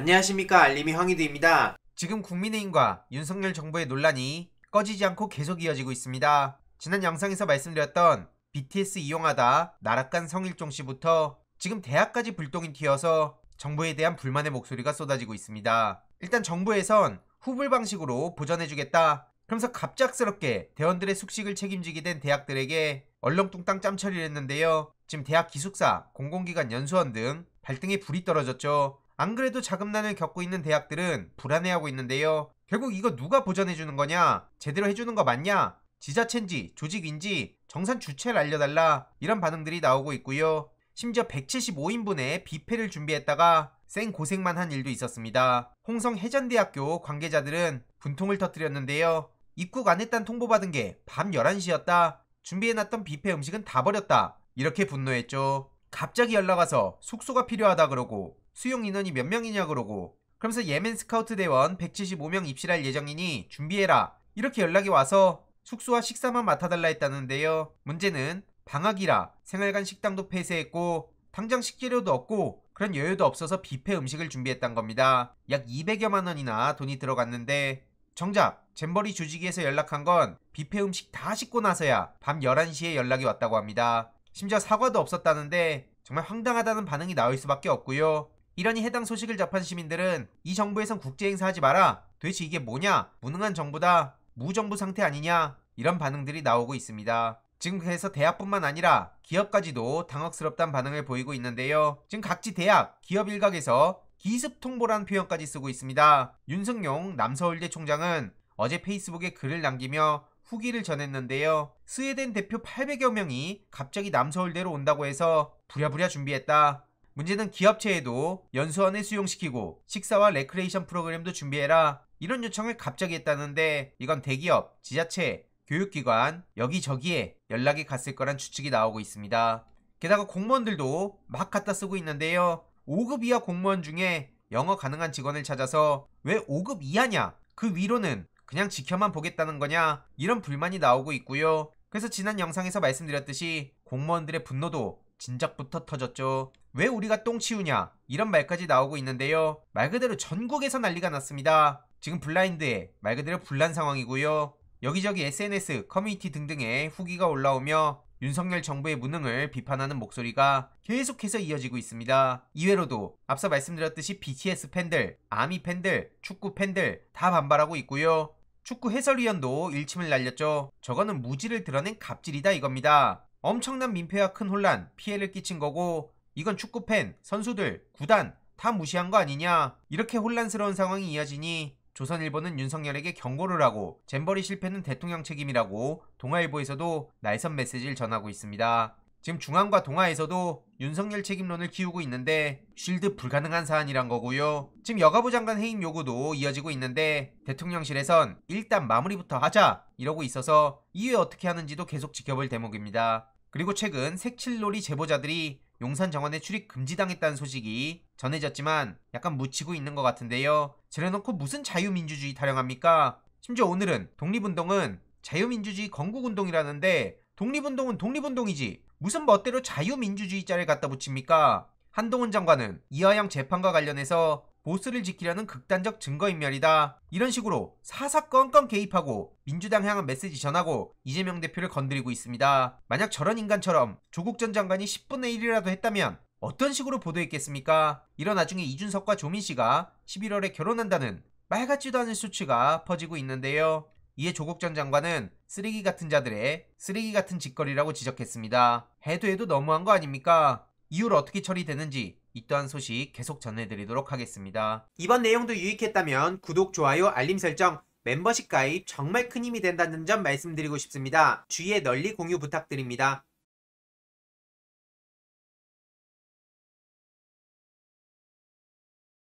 안녕하십니까 알림이 황희드입니다. 지금 국민의힘과 윤석열 정부의 논란이 꺼지지 않고 계속 이어지고 있습니다. 지난 영상에서 말씀드렸던 BTS 이용하다 나락간 성일종 씨부터 지금 대학까지 불똥이 튀어서 정부에 대한 불만의 목소리가 쏟아지고 있습니다. 일단 정부에선 후불 방식으로 보전해주겠다. 그러면서 갑작스럽게 대원들의 숙식을 책임지게 된 대학들에게 얼렁뚱땅 짬처리를 했는데요. 지금 대학 기숙사, 공공기관 연수원 등 발등에 불이 떨어졌죠. 안 그래도 자금난을 겪고 있는 대학들은 불안해하고 있는데요. 결국 이거 누가 보전해주는 거냐? 제대로 해주는 거 맞냐? 지자체인지 조직인지 정산 주체를 알려달라 이런 반응들이 나오고 있고요. 심지어 175인분의 뷔페를 준비했다가 생 고생만 한 일도 있었습니다. 홍성 해전대학교 관계자들은 분통을 터뜨렸는데요. 입국 안 했단 통보받은 게 밤 11시였다. 준비해놨던 뷔페 음식은 다 버렸다. 이렇게 분노했죠. 갑자기 연락 와서 숙소가 필요하다 그러고 수용 인원이 몇 명이냐 그러고 그러면서 예멘 스카우트 대원 175명 입실할 예정이니 준비해라 이렇게 연락이 와서 숙소와 식사만 맡아달라 했다는데요. 문제는 방학이라 생활관 식당도 폐쇄했고 당장 식재료도 없고 그런 여유도 없어서 뷔페 음식을 준비했단 겁니다. 약 200여만 원이나 돈이 들어갔는데 정작 잼버리 조직에서 연락한 건 뷔페 음식 다 식고 나서야 밤 11시에 연락이 왔다고 합니다. 심지어 사과도 없었다는데 정말 황당하다는 반응이 나올 수밖에 없고요. 이러니 해당 소식을 접한 시민들은 이 정부에선 국제 행사하지 마라. 도대체 이게 뭐냐? 무능한 정부다. 무정부 상태 아니냐? 이런 반응들이 나오고 있습니다. 지금 그래서 대학뿐만 아니라 기업까지도 당혹스럽단 반응을 보이고 있는데요. 지금 각지 대학, 기업 일각에서 기습 통보라는 표현까지 쓰고 있습니다. 윤승용 남서울대 총장은 어제 페이스북에 글을 남기며 후기를 전했는데요. 스웨덴 대표 800여 명이 갑자기 남서울대로 온다고 해서 부랴부랴 준비했다. 문제는 기업체에도 연수원을 수용시키고 식사와 레크레이션 프로그램도 준비해라 이런 요청을 갑자기 했다는데 이건 대기업, 지자체, 교육기관 여기저기에 연락이 갔을 거란 추측이 나오고 있습니다. 게다가 공무원들도 막 갖다 쓰고 있는데요. 5급 이하 공무원 중에 영어 가능한 직원을 찾아서 왜 5급 이하냐? 그 위로는 그냥 지켜만 보겠다는 거냐? 이런 불만이 나오고 있고요. 그래서 지난 영상에서 말씀드렸듯이 공무원들의 분노도 진작부터 터졌죠. 왜 우리가 똥 치우냐 이런 말까지 나오고 있는데요. 말 그대로 전국에서 난리가 났습니다. 지금 블라인드에 말 그대로 불난 상황이고요. 여기저기 SNS, 커뮤니티 등등에 후기가 올라오며 윤석열 정부의 무능을 비판하는 목소리가 계속해서 이어지고 있습니다. 이외로도 앞서 말씀드렸듯이 BTS 팬들, 아미 팬들, 축구 팬들 다 반발하고 있고요. 축구 해설위원도 일침을 날렸죠. 저거는 무지를 드러낸 갑질이다 이겁니다. 엄청난 민폐와 큰 혼란, 피해를 끼친 거고 이건 축구 팬, 선수들, 구단 다 무시한 거 아니냐. 이렇게 혼란스러운 상황이 이어지니 조선일보는 윤석열에게 경고를 하고 잼버리 실패는 대통령 책임이라고 동아일보에서도 날선 메시지를 전하고 있습니다. 지금 중앙과 동아에서도 윤석열 책임론을 키우고 있는데 쉴드 불가능한 사안이란 거고요. 지금 여가부 장관 해임 요구도 이어지고 있는데 대통령실에선 일단 마무리부터 하자 이러고 있어서 이후에 어떻게 하는지도 계속 지켜볼 대목입니다. 그리고 최근 색칠놀이 제보자들이 용산 정원에 출입 금지당했다는 소식이 전해졌지만 약간 묻히고 있는 것 같은데요. 저래놓고 무슨 자유민주주의 타령합니까? 심지어 오늘은 독립운동은 자유민주주의 건국운동이라는데 독립운동은 독립운동이지 무슨 멋대로 자유민주주의자를 갖다 붙입니까? 한동훈 장관은 이화영 재판과 관련해서 보수를 지키려는 극단적 증거인멸이다. 이런 식으로 사사건건 개입하고 민주당 향한 메시지 전하고 이재명 대표를 건드리고 있습니다. 만약 저런 인간처럼 조국 전 장관이 10분의 1이라도 했다면 어떤 식으로 보도했겠습니까? 이런 나중에 이준석과 조민 씨가 11월에 결혼한다는 말 같지도 않은 수치가 퍼지고 있는데요. 이에 조국 전 장관은 쓰레기 같은 자들의 쓰레기 같은 짓거리라고 지적했습니다. 해도 해도 너무한 거 아닙니까? 이후로 어떻게 처리되는지 이 또한 소식 계속 전해드리도록 하겠습니다. 이번 내용도 유익했다면 구독, 좋아요, 알림 설정, 멤버십 가입 정말 큰 힘이 된다는 점 말씀드리고 싶습니다. 주위에 널리 공유 부탁드립니다.